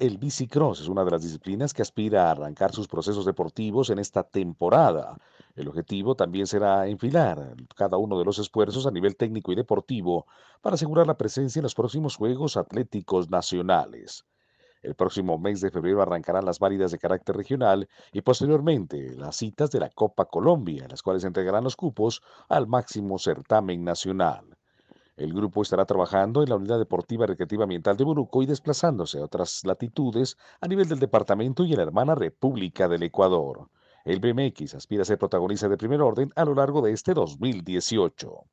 El bicicross es una de las disciplinas que aspira a arrancar sus procesos deportivos en esta temporada. El objetivo también será enfilar cada uno de los esfuerzos a nivel técnico y deportivo para asegurar la presencia en los próximos Juegos Atléticos Nacionales. El próximo mes de febrero arrancarán las válidas de carácter regional y posteriormente las citas de la Copa Colombia, en las cuales entregarán los cupos al máximo certamen nacional. El grupo estará trabajando en la Unidad Deportiva Recreativa Ambiental de Buruco y desplazándose a otras latitudes a nivel del departamento y en la hermana República del Ecuador. El BMX aspira a ser protagonista de primer orden a lo largo de este 2018.